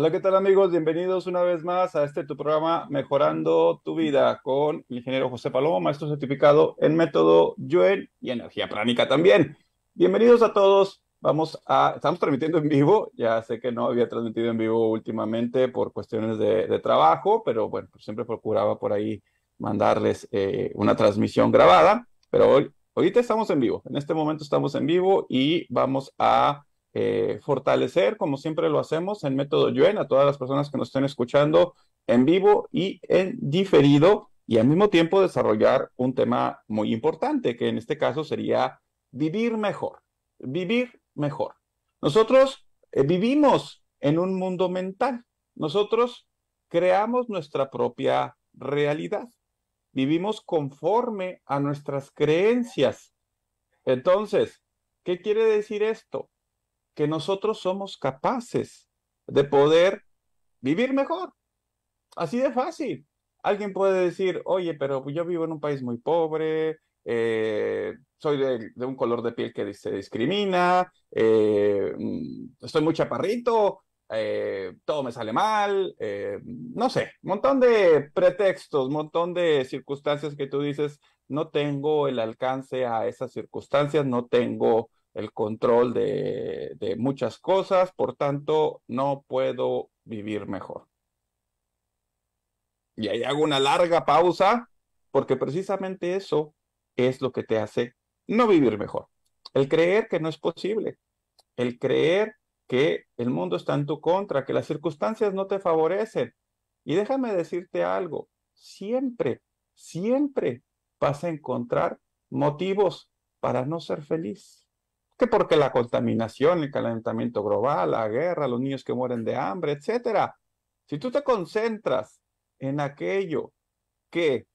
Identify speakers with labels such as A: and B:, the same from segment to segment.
A: Hola, ¿qué tal amigos? Bienvenidos una vez más a este tu programa Mejorando tu vida con el ingeniero José Paloma, maestro certificado en método Joel y energía pránica también. Bienvenidos a todos. Vamos a, estamos transmitiendo en vivo, ya sé que no había transmitido en vivo últimamente por cuestiones de, trabajo, pero bueno, pues siempre procuraba por ahí mandarles eh, una transmisión grabada, pero hoy, ahorita estamos en vivo, en este momento estamos en vivo y vamos a eh, fortalecer, como siempre lo hacemos, en método Yuen a todas las personas que nos estén escuchando en vivo y en diferido y al mismo tiempo desarrollar un tema muy importante que en este caso sería vivir mejor, vivir mejor. Nosotros eh, vivimos en un mundo mental, nosotros creamos nuestra propia realidad, vivimos conforme a nuestras creencias. Entonces, ¿qué quiere decir esto? que nosotros somos capaces de poder vivir mejor. Así de fácil. Alguien puede decir, oye, pero yo vivo en un país muy pobre, eh, soy de, un color de piel que se discrimina, eh, mm, estoy muy chaparrito, eh, todo me sale mal, no sé, montón de pretextos, montón de circunstancias que tú dices, no tengo el alcance a esas circunstancias, no tengo el control de, muchas cosas, por tanto, no puedo vivir mejor. Y ahí hago una larga pausa, porque precisamente eso es lo que te hace no vivir mejor. El creer que no es posible, el creer que el mundo está en tu contra, que las circunstancias no te favorecen. Y déjame decirte algo, siempre, siempre vas a encontrar motivos para no ser feliz que porque la contaminación, el calentamiento global, la guerra, los niños que mueren de hambre, etcétera. Si tú te concentras en aquello que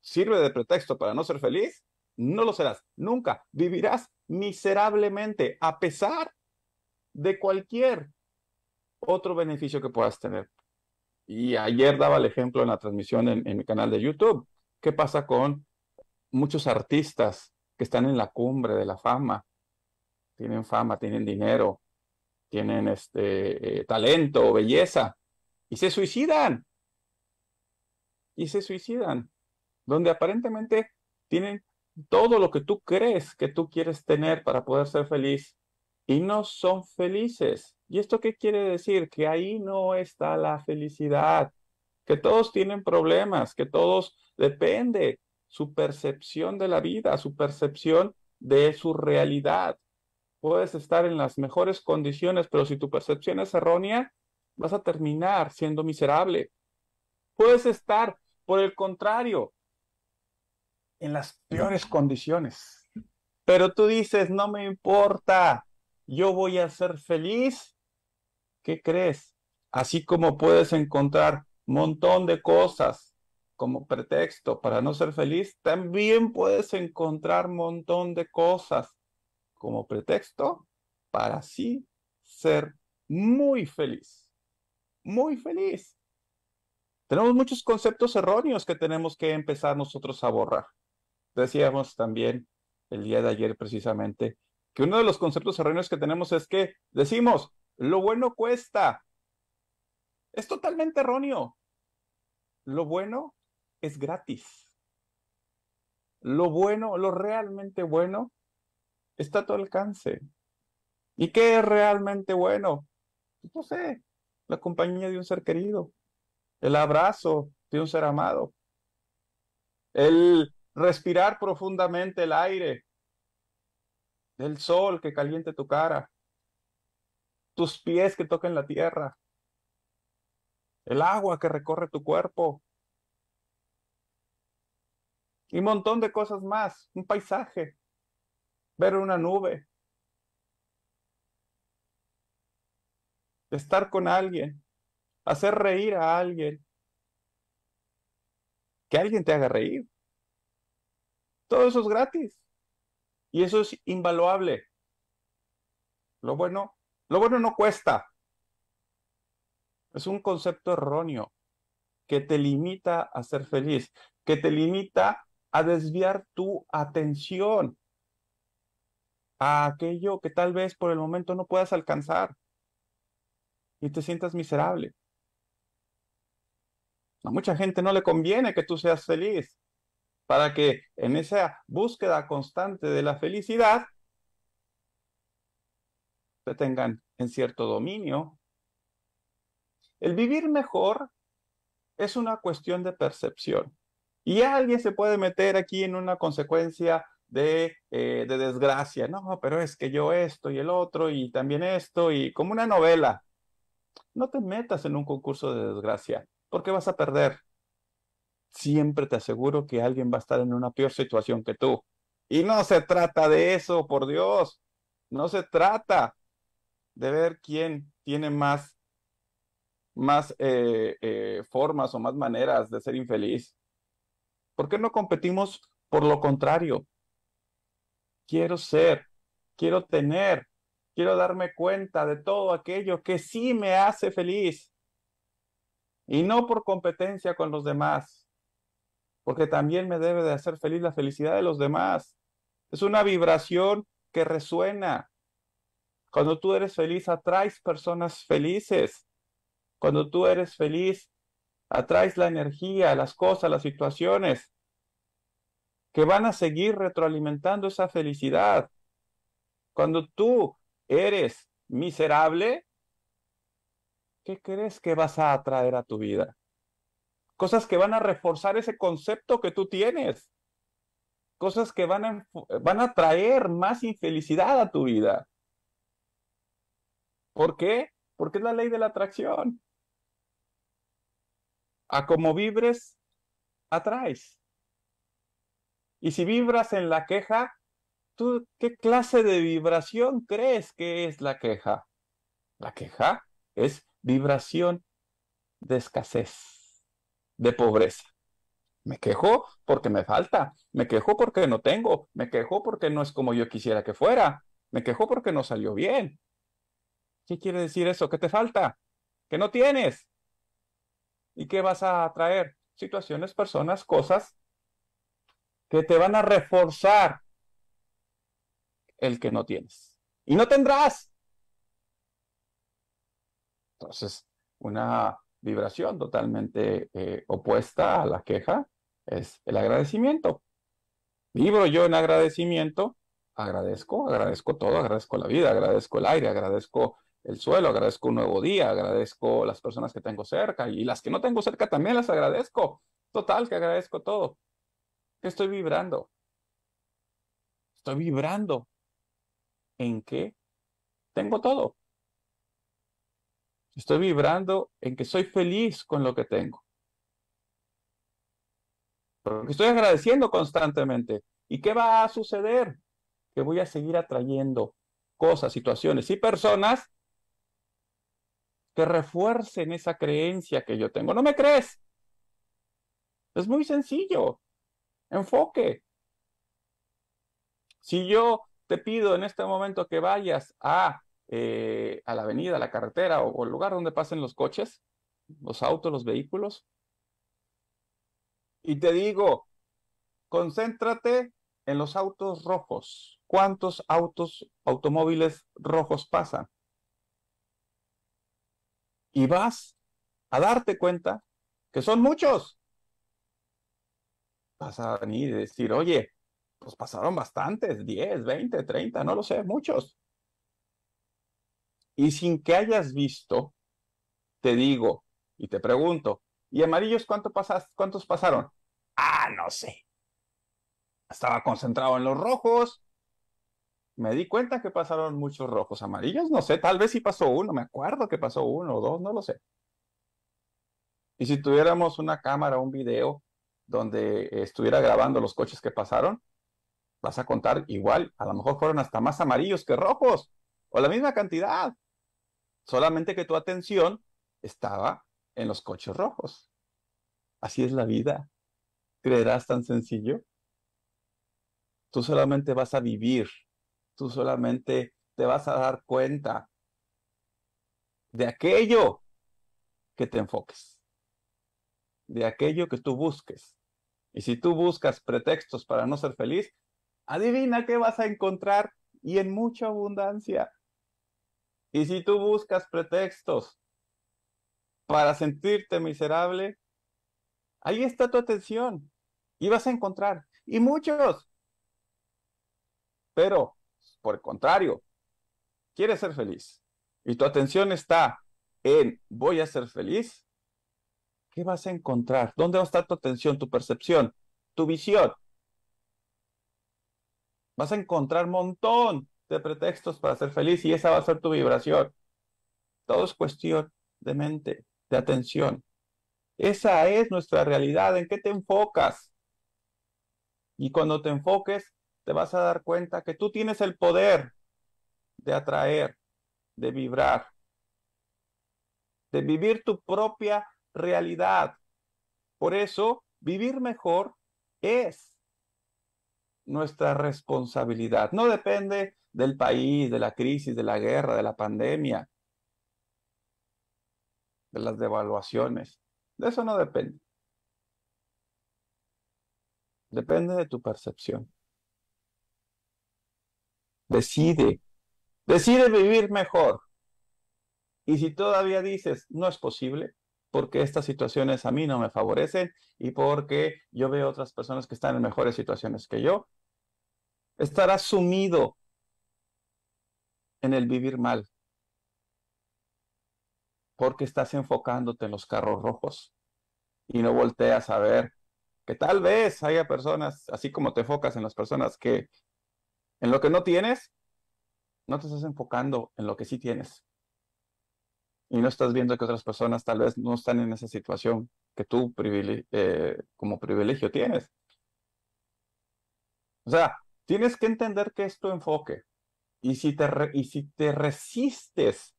A: sirve de pretexto para no ser feliz, no lo serás nunca. Vivirás miserablemente a pesar de cualquier otro beneficio que puedas tener. Y ayer daba el ejemplo en la transmisión en, en mi canal de YouTube. ¿Qué pasa con muchos artistas que están en la cumbre de la fama, tienen fama, tienen dinero, tienen este talento eh, talento, belleza, y se suicidan. Y se suicidan, donde aparentemente tienen todo lo que tú crees que tú quieres tener para poder ser feliz y no son felices. ¿Y esto qué quiere decir? Que ahí no está la felicidad, que todos tienen problemas, que todos depende su percepción de la vida, su percepción de su realidad. Puedes estar en las mejores condiciones, pero si tu percepción es errónea, vas a terminar siendo miserable. Puedes estar, por el contrario, en las peores condiciones. Pero tú dices, no me importa, yo voy a ser feliz. ¿Qué crees? Así como puedes encontrar montón de cosas como pretexto para no ser feliz, también puedes encontrar un montón de cosas como pretexto para sí ser muy feliz. Muy feliz. Tenemos muchos conceptos erróneos que tenemos que empezar nosotros a borrar. Decíamos también el día de ayer precisamente que uno de los conceptos erróneos que tenemos es que decimos, lo bueno cuesta. Es totalmente erróneo. Lo bueno es gratis. Lo bueno, lo realmente bueno, está a tu alcance. ¿Y qué es realmente bueno? Pues, no sé, la compañía de un ser querido, el abrazo de un ser amado, el respirar profundamente el aire, el sol que caliente tu cara, tus pies que toquen la tierra, el agua que recorre tu cuerpo, y un montón de cosas más, un paisaje, ver una nube, estar con alguien, hacer reír a alguien, que alguien te haga reír. Todo eso es gratis. Y eso es invaluable. Lo bueno, lo bueno no cuesta. Es un concepto erróneo que te limita a ser feliz, que te limita a desviar tu atención a aquello que tal vez por el momento no puedas alcanzar y te sientas miserable. A mucha gente no le conviene que tú seas feliz para que en esa búsqueda constante de la felicidad te tengan en cierto dominio. El vivir mejor es una cuestión de percepción. Y alguien se puede meter aquí en una consecuencia eh, de, desgracia. No, pero es que yo esto y el otro y también esto y como una novela. No te metas en un concurso de desgracia porque vas a perder. Siempre te aseguro que alguien va a estar en una peor situación que tú. Y no se trata de eso, por Dios. No se trata de ver quién tiene más, eh, eh, formas o más maneras de ser infeliz. ¿Por qué no competimos por lo contrario? Quiero ser, quiero tener, quiero darme cuenta de todo aquello que sí me hace feliz. Y no por competencia con los demás, porque también me debe de hacer feliz la felicidad de los demás. Es una vibración que resuena. Cuando tú eres feliz, atraes personas felices. Cuando tú eres feliz, atraes la energía, las cosas, las situaciones que van a seguir retroalimentando esa felicidad. Cuando tú eres miserable, ¿qué crees que vas a atraer a tu vida? Cosas que van a reforzar ese concepto que tú tienes. Cosas que van a, van a traer más infelicidad a tu vida. ¿Por qué? Porque es la ley de la atracción. A como vibres, atraes. Y si vibras en la queja, ¿tú qué clase de vibración crees que es la queja? La queja es vibración de escasez, de pobreza. Me quejo porque me falta, me quejo porque no tengo, me quejo porque no es como yo quisiera que fuera, me quejo porque no salió bien. ¿Qué quiere decir eso? ¿Qué te falta? ¿Qué no tienes? ¿Y qué vas a atraer? Situaciones, personas, cosas que te van a reforzar el que no tienes. Y no tendrás. Entonces, una vibración totalmente eh, opuesta a la queja es el agradecimiento. Vibro yo en agradecimiento, agradezco, agradezco todo, agradezco la vida, agradezco el aire, agradezco el suelo, agradezco un nuevo día, agradezco las personas que tengo cerca y las que no tengo cerca también las agradezco. Total, que agradezco todo. estoy vibrando? Estoy vibrando en que tengo todo. Estoy vibrando en que soy feliz con lo que tengo. Porque estoy agradeciendo constantemente. ¿Y qué va a suceder? Que voy a seguir atrayendo cosas, situaciones y personas que refuercen esa creencia que yo tengo. ¿No me crees? Es muy sencillo. Enfoque. Si yo te pido en este momento que vayas a, eh, a la avenida, a la carretera o, o el lugar donde pasen los coches, los autos, los vehículos, y te digo, concéntrate en los autos rojos. ¿Cuántos autos, automóviles rojos pasan? y vas a darte cuenta que son muchos. Vas a venir y decir, oye, pues pasaron bastantes, 10, 20, 30, no lo sé, muchos. Y sin que hayas visto, te digo y te pregunto, ¿y amarillos cuántos pasaron? Ah, no sé. Estaba concentrado en los rojos, me di cuenta que pasaron muchos rojos, amarillos, no sé, tal vez sí pasó uno, me acuerdo que pasó uno o dos, no lo sé. Y si tuviéramos una cámara, un video donde estuviera grabando los coches que pasaron, vas a contar igual, a lo mejor fueron hasta más amarillos que rojos, o la misma cantidad, solamente que tu atención estaba en los coches rojos. Así es la vida. ¿Creerás tan sencillo? Tú solamente vas a vivir tú solamente te vas a dar cuenta de aquello que te enfoques, de aquello que tú busques. Y si tú buscas pretextos para no ser feliz, adivina qué vas a encontrar y en mucha abundancia. Y si tú buscas pretextos para sentirte miserable, ahí está tu atención y vas a encontrar. Y muchos. Pero por el contrario, quieres ser feliz y tu atención está en voy a ser feliz, ¿qué vas a encontrar? ¿Dónde va a estar tu atención, tu percepción, tu visión? Vas a encontrar un montón de pretextos para ser feliz y esa va a ser tu vibración. Todo es cuestión de mente, de atención. Esa es nuestra realidad, en qué te enfocas. Y cuando te enfoques, te vas a dar cuenta que tú tienes el poder de atraer, de vibrar, de vivir tu propia realidad. Por eso, vivir mejor es nuestra responsabilidad. No depende del país, de la crisis, de la guerra, de la pandemia, de las devaluaciones. De eso no depende. Depende de tu percepción. Decide, decide vivir mejor. Y si todavía dices, no es posible, porque estas situaciones a mí no me favorecen y porque yo veo otras personas que están en mejores situaciones que yo, estarás sumido en el vivir mal, porque estás enfocándote en los carros rojos y no volteas a ver que tal vez haya personas, así como te enfocas en las personas que en lo que no tienes, no te estás enfocando en lo que sí tienes. Y no estás viendo que otras personas tal vez no están en esa situación que tú eh, como privilegio tienes. O sea, tienes que entender que es tu enfoque. Y si te, y si te resistes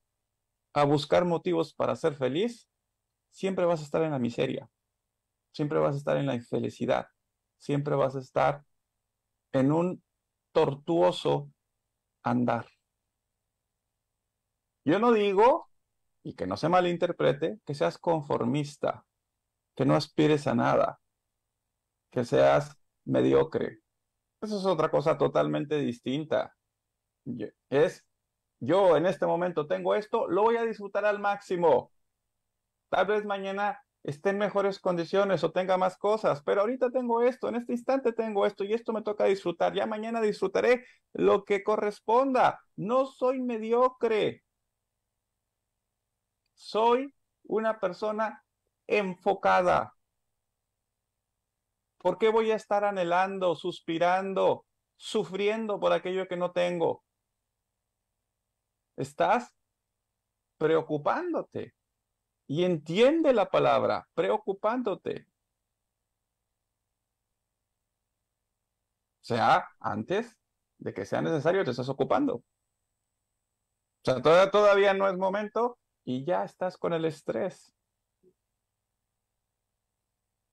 A: a buscar motivos para ser feliz, siempre vas a estar en la miseria, siempre vas a estar en la infelicidad, siempre vas a estar en un tortuoso andar. Yo no digo, y que no se malinterprete, que seas conformista, que no aspires a nada, que seas mediocre. Eso es otra cosa totalmente distinta. Es, yo en este momento tengo esto, lo voy a disfrutar al máximo. Tal vez mañana esté en mejores condiciones o tenga más cosas, pero ahorita tengo esto, en este instante tengo esto y esto me toca disfrutar, ya mañana disfrutaré lo que corresponda. No soy mediocre, soy una persona enfocada. ¿Por qué voy a estar anhelando, suspirando, sufriendo por aquello que no tengo? Estás preocupándote y entiende la palabra, preocupándote. O sea, antes de que sea necesario, te estás ocupando. O sea, todavía, no es momento y ya estás con el estrés.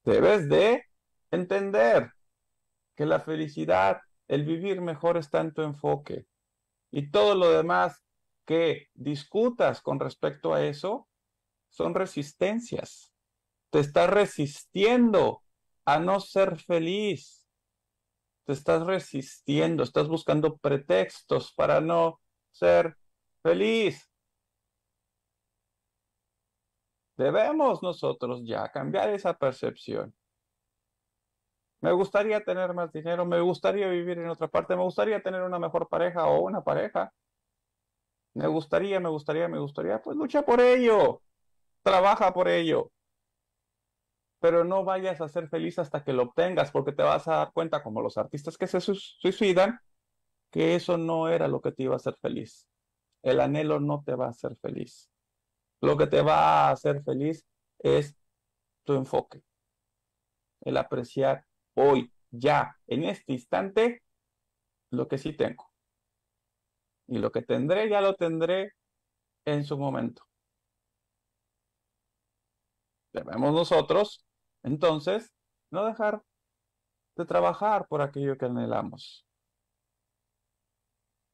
A: Debes de entender que la felicidad, el vivir mejor está en tu enfoque. Y todo lo demás que discutas con respecto a eso son resistencias. Te estás resistiendo a no ser feliz. Te estás resistiendo, estás buscando pretextos para no ser feliz. Debemos nosotros ya cambiar esa percepción. Me gustaría tener más dinero, me gustaría vivir en otra parte, me gustaría tener una mejor pareja o una pareja. Me gustaría, me gustaría, me gustaría. Pues lucha por ello trabaja por ello. Pero no vayas a ser feliz hasta que lo obtengas, porque te vas a dar cuenta, como los artistas que se suicidan, que eso no era lo que te iba a hacer feliz. El anhelo no te va a hacer feliz. Lo que te va a hacer feliz es tu enfoque. El apreciar hoy, ya, en este instante, lo que sí tengo. Y lo que tendré, ya lo tendré en su momento. Debemos nosotros, entonces, no dejar de trabajar por aquello que anhelamos.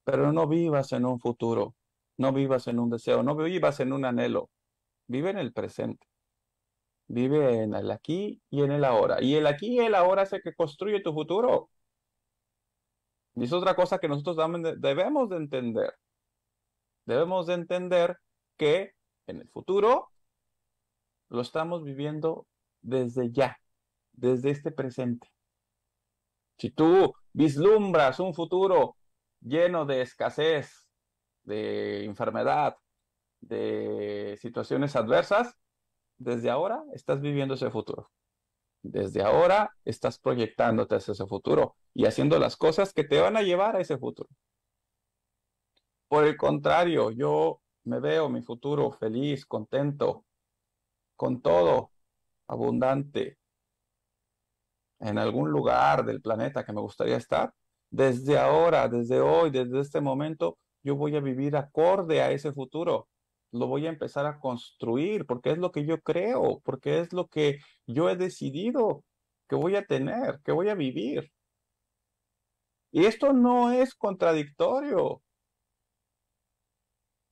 A: Pero no vivas en un futuro, no vivas en un deseo, no vivas en un anhelo. Vive en el presente. Vive en el aquí y en el ahora. Y el aquí y el ahora es el que construye tu futuro. Y es otra cosa que nosotros debemos de entender. Debemos de entender que en el futuro lo estamos viviendo desde ya, desde este presente. Si tú vislumbras un futuro lleno de escasez, de enfermedad, de situaciones adversas, desde ahora estás viviendo ese futuro. Desde ahora estás proyectándote hacia ese futuro y haciendo las cosas que te van a llevar a ese futuro. Por el contrario, yo me veo mi futuro feliz, contento, con todo, abundante, en algún lugar del planeta que me gustaría estar, desde ahora, desde hoy, desde este momento, yo voy a vivir acorde a ese futuro. Lo voy a empezar a construir porque es lo que yo creo, porque es lo que yo he decidido que voy a tener, que voy a vivir. Y esto no es contradictorio.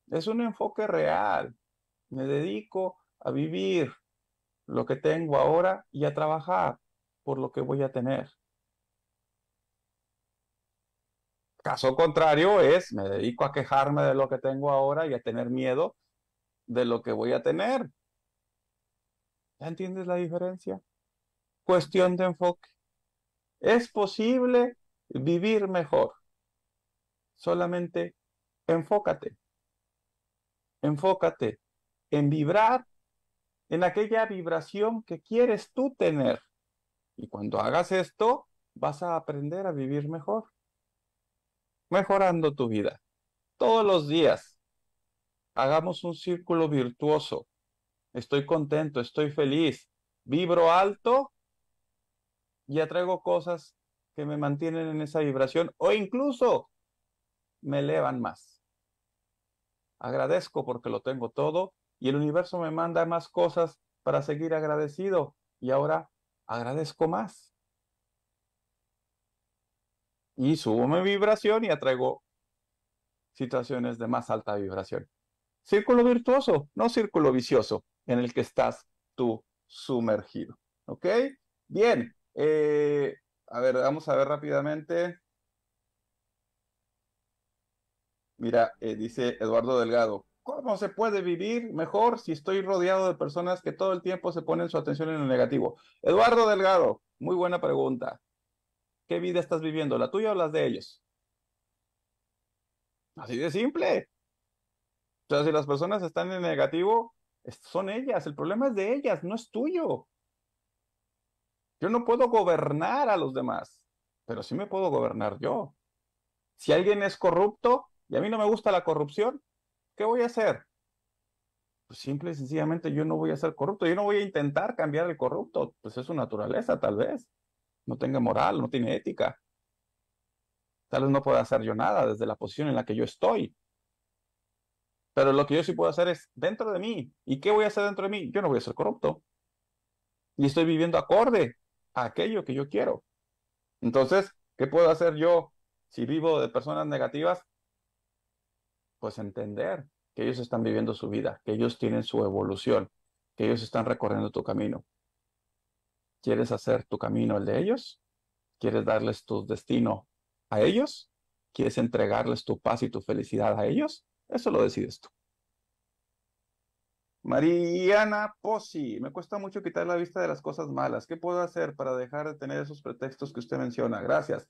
A: Es un enfoque real. Me dedico a vivir lo que tengo ahora y a trabajar por lo que voy a tener. Caso contrario es, me dedico a quejarme de lo que tengo ahora y a tener miedo de lo que voy a tener. ¿Ya entiendes la diferencia? Cuestión de enfoque. Es posible vivir mejor. Solamente enfócate. Enfócate en vibrar en aquella vibración que quieres tú tener. Y cuando hagas esto, vas a aprender a vivir mejor, mejorando tu vida. Todos los días, hagamos un círculo virtuoso. Estoy contento, estoy feliz, vibro alto y atraigo cosas que me mantienen en esa vibración o incluso me elevan más. Agradezco porque lo tengo todo, y el universo me manda más cosas para seguir agradecido y ahora agradezco más. Y subo mi vibración y atraigo situaciones de más alta vibración. Círculo virtuoso, no círculo vicioso en el que estás tú sumergido. ¿Ok? Bien. Eh, a ver, vamos a ver rápidamente. Mira, eh, dice Eduardo Delgado, ¿Cómo se puede vivir mejor si estoy rodeado de personas que todo el tiempo se ponen su atención en el negativo? Eduardo Delgado, muy buena pregunta. ¿Qué vida estás viviendo? ¿La tuya o las de ellos? Así de simple. O sea, si las personas están en negativo, son ellas. El problema es de ellas, no es tuyo. Yo no puedo gobernar a los demás, pero sí me puedo gobernar yo. Si alguien es corrupto y a mí no me gusta la corrupción, ¿Qué voy a hacer? Pues simple y sencillamente yo no voy a ser corrupto, yo no voy a intentar cambiar el corrupto, pues es su naturaleza tal vez. No tenga moral, no tiene ética. Tal vez no pueda hacer yo nada desde la posición en la que yo estoy. Pero lo que yo sí puedo hacer es dentro de mí. ¿Y qué voy a hacer dentro de mí? Yo no voy a ser corrupto. Y estoy viviendo acorde a aquello que yo quiero. Entonces, ¿qué puedo hacer yo si vivo de personas negativas? pues entender que ellos están viviendo su vida, que ellos tienen su evolución, que ellos están recorriendo tu camino. ¿Quieres hacer tu camino el de ellos? ¿Quieres darles tu destino a ellos? ¿Quieres entregarles tu paz y tu felicidad a ellos? Eso lo decides tú. Mariana Pozzi, me cuesta mucho quitar la vista de las cosas malas. ¿Qué puedo hacer para dejar de tener esos pretextos que usted menciona? Gracias.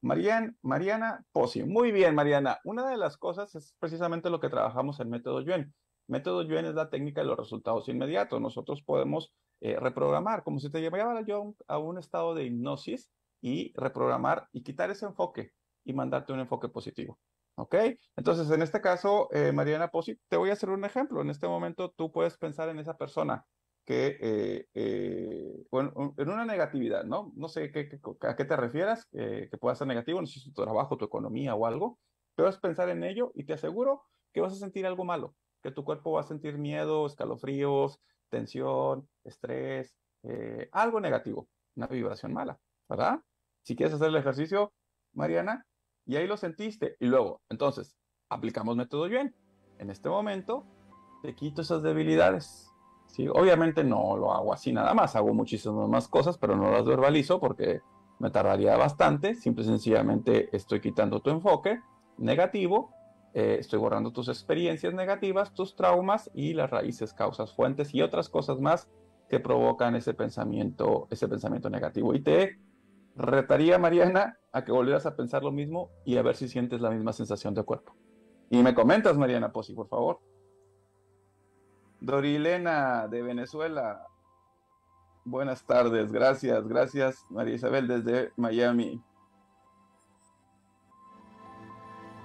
A: Mariana Pozzi. Muy bien, Mariana. Una de las cosas es precisamente lo que trabajamos en Método Yuen. Método Yuen es la técnica de los resultados inmediatos. Nosotros podemos eh, reprogramar, como si te llevara yo a un, estado de hipnosis y reprogramar y quitar ese enfoque y mandarte un enfoque positivo. ¿Ok? Entonces, en este caso, eh, Mariana Pozzi, te voy a hacer un ejemplo. En este momento, tú puedes pensar en esa persona que, eh, eh, en una negatividad, ¿no? No sé qué, a qué te refieras, eh, que pueda ser negativo, no sé si tu trabajo, tu economía o algo, pero es pensar en ello y te aseguro que vas a sentir algo malo, que tu cuerpo va a sentir miedo, escalofríos, tensión, estrés, algo negativo, una vibración mala, ¿verdad? Si quieres hacer el ejercicio, Mariana, y ahí lo sentiste, y luego, entonces, aplicamos método bien En este momento, te quito esas debilidades ¿sí? Obviamente no lo hago así nada más, hago muchísimas más cosas, pero no las verbalizo porque me tardaría bastante. Simple y sencillamente estoy quitando tu enfoque negativo, eh, estoy borrando tus experiencias negativas, tus traumas y las raíces, causas, fuentes y otras cosas más que provocan ese pensamiento, ese pensamiento negativo. Y te retaría, Mariana, a que volvieras a pensar lo mismo y a ver si sientes la misma sensación de cuerpo. Y me comentas, Mariana si por favor. Dorilena de Venezuela. Buenas tardes, gracias, gracias María Isabel desde Miami.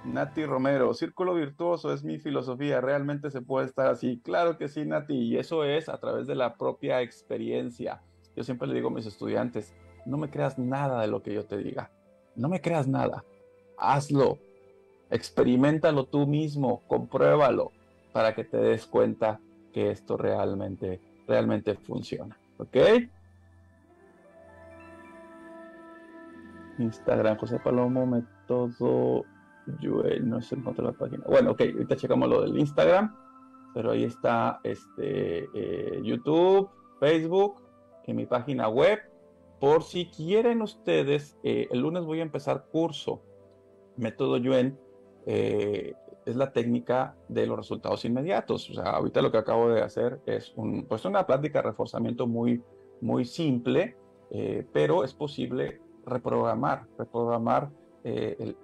A: Nati Romero, círculo virtuoso es mi filosofía, realmente se puede estar así. Claro que sí, Nati, y eso es a través de la propia experiencia. Yo siempre le digo a mis estudiantes, no me creas nada de lo que yo te diga, no me creas nada, hazlo, experimentalo tú mismo, compruébalo para que te des cuenta que esto realmente, realmente funciona. ¿Ok? Instagram, José Palomo, método Joel, no se encontró la página. Bueno, ok, ahorita checamos lo del Instagram, pero ahí está este eh, YouTube, Facebook, en mi página web. Por si quieren ustedes, eh, el lunes voy a empezar curso, método Yuen, es la técnica de los resultados inmediatos. O sea, ahorita lo que acabo de hacer es un, pues una plática de reforzamiento muy, muy simple, eh, pero es posible reprogramar, reprogramar eh,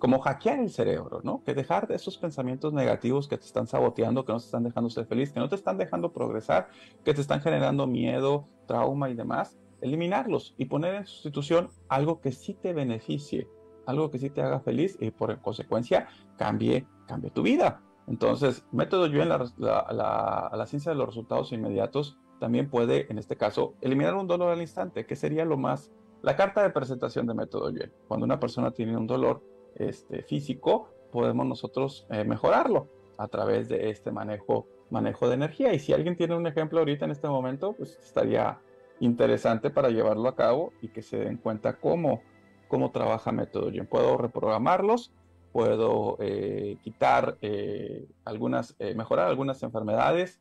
A: como hackear el cerebro, ¿no? Que dejar de esos pensamientos negativos que te están saboteando, que no te están dejando ser feliz, que no te están dejando progresar, que te están generando miedo, trauma y demás, eliminarlos y poner en sustitución algo que sí te beneficie, algo que sí te haga feliz y por consecuencia cambie, cambie tu vida. Entonces, método Yuen, la, ciencia de los resultados inmediatos también puede, en este caso, eliminar un dolor al instante, que sería lo más, la carta de presentación de método Yuen. Cuando una persona tiene un dolor este, físico, podemos nosotros eh, mejorarlo a través de este manejo, manejo de energía. Y si alguien tiene un ejemplo ahorita en este momento, pues estaría interesante para llevarlo a cabo y que se den cuenta cómo cómo trabaja Método MetodoGen. Puedo reprogramarlos, puedo eh, quitar eh, algunas, eh, mejorar algunas enfermedades,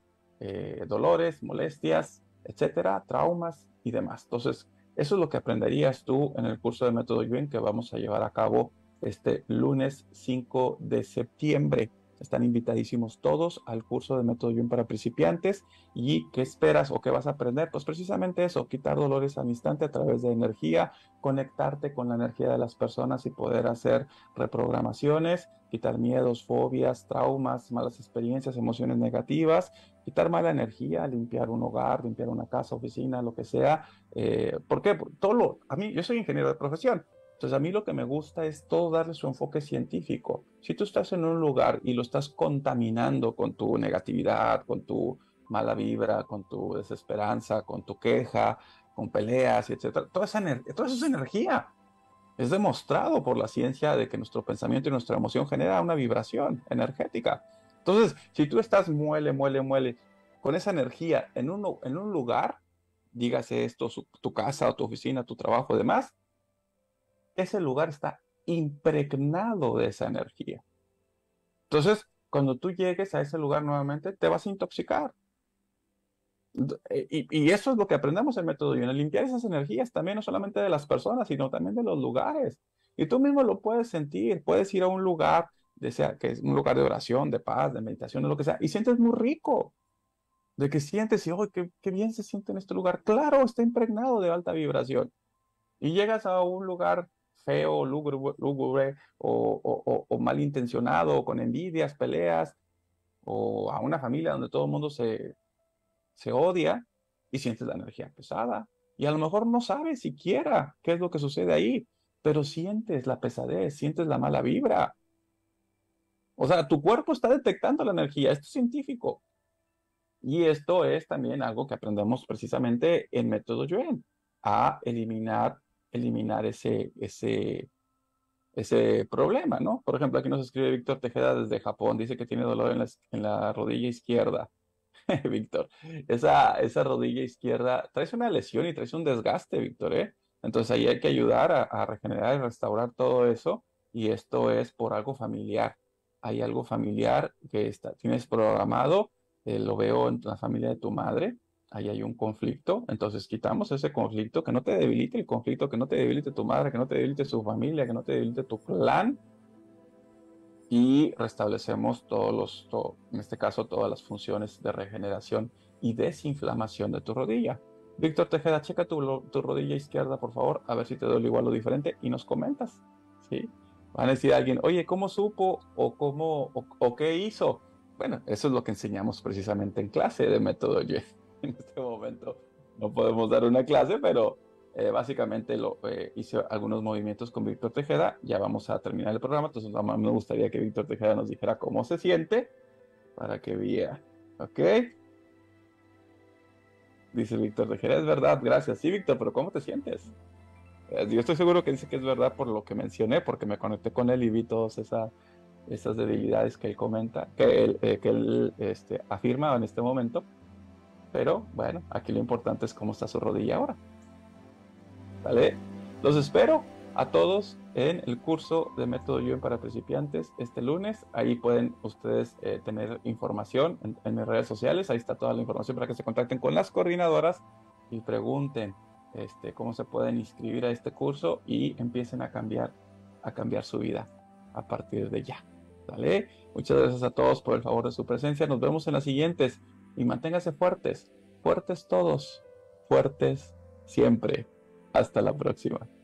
A: dolores, molestias, etcétera, traumas y demás. Entonces, eso es lo que aprenderías tú en el curso de Método Yuen que vamos a llevar a cabo este lunes 5 de septiembre. Están invitadísimos todos al curso de Método Bien para principiantes. ¿Y qué esperas o qué vas a aprender? Pues precisamente eso, quitar dolores al instante a través de energía, conectarte con la energía de las personas y poder hacer reprogramaciones, quitar miedos, fobias, traumas, malas experiencias, emociones negativas, quitar mala energía, limpiar un hogar, limpiar una casa, oficina, lo que sea. Eh, ¿Por qué? Todo lo, a mí, yo soy ingeniero de profesión. Entonces a mí lo que me gusta es todo darle su enfoque científico. Si tú estás en un lugar y lo estás contaminando con tu negatividad, con tu mala vibra, con tu desesperanza, con tu queja, con peleas, etcétera, toda esa toda eso es energía. Es demostrado por la ciencia de que nuestro pensamiento y nuestra emoción genera una vibración energética. Entonces, si tú estás muele, muele, muele, con esa energía en un, en un lugar, dígase esto, tu casa o tu oficina, tu trabajo demás, ese lugar está impregnado de esa energía. Entonces, cuando tú llegues a ese lugar nuevamente, te vas a intoxicar. Eh, y, eso es lo que aprendemos en el Método de limpiar esas energías también no solamente de las personas, sino también de los lugares. Y tú mismo lo puedes sentir, puedes ir a un lugar, sea, que es un lugar de oración, de paz, de meditación, de lo que sea, y sientes muy rico, de que sientes, y oh, qué bien se siente en este lugar. Claro, está impregnado de alta vibración. Y llegas a un lugar feo, lúgubre, o, o, o, malintencionado, o con envidias, peleas, o a una familia donde todo el mundo se, se odia y sientes la energía pesada. Y a lo mejor no sabes siquiera qué es lo que sucede ahí, pero sientes la pesadez, sientes la mala vibra. O sea, tu cuerpo está detectando la energía, esto es científico. Y esto es también algo que aprendemos precisamente en método Yuen, a eliminar eliminar ese, ese, ese problema, ¿no? Por ejemplo, aquí nos escribe Víctor Tejeda desde Japón, dice que tiene dolor en la, rodilla izquierda. Víctor, esa, esa rodilla izquierda, trae una lesión y traes un desgaste, Víctor, ¿eh? Entonces ahí hay que ayudar a, regenerar y restaurar todo eso, y esto es por algo familiar. Hay algo familiar que está, tienes programado, eh, lo veo en la familia de tu madre, ahí hay un conflicto, entonces quitamos ese conflicto, que no te debilite el conflicto, que no te debilite tu madre, que no te debilite su familia, que no te debilite tu clan, y restablecemos todos los, en este caso, todas las funciones de regeneración y desinflamación de tu rodilla. Víctor Tejeda, checa tu, rodilla izquierda, por favor, a ver si te duele igual o diferente y nos comentas. ¿sí? Van a decir a alguien, oye, ¿cómo supo o, cómo, o, qué hizo? Bueno, eso es lo que enseñamos precisamente en clase de método Jeff en este momento no podemos dar una clase, pero eh, básicamente lo, eh, hice algunos movimientos con Víctor Tejeda. Ya vamos a terminar el programa, entonces más me gustaría que Víctor Tejeda nos dijera cómo se siente para que vea. ¿Ok? Dice Víctor Tejeda, es verdad, gracias. Sí, Víctor, pero ¿cómo te sientes? Eh, yo estoy seguro que dice que es verdad por lo que mencioné, porque me conecté con él y vi todas esas debilidades que él comenta, que él, este, afirma en este momento pero bueno, aquí lo importante es cómo está su rodilla ahora. ¿Vale? Los espero a todos en el curso de método Yuen para principiantes este lunes. Ahí pueden ustedes eh, tener información en, mis redes sociales. Ahí está toda la información para que se contacten con las coordinadoras y pregunten este, cómo se pueden inscribir a este curso y empiecen a cambiar, a cambiar su vida a partir de ya. ¿Vale? Muchas gracias a todos por el favor de su presencia. Nos vemos en las siguientes y manténgase fuertes, fuertes todos, fuertes siempre. Hasta la próxima.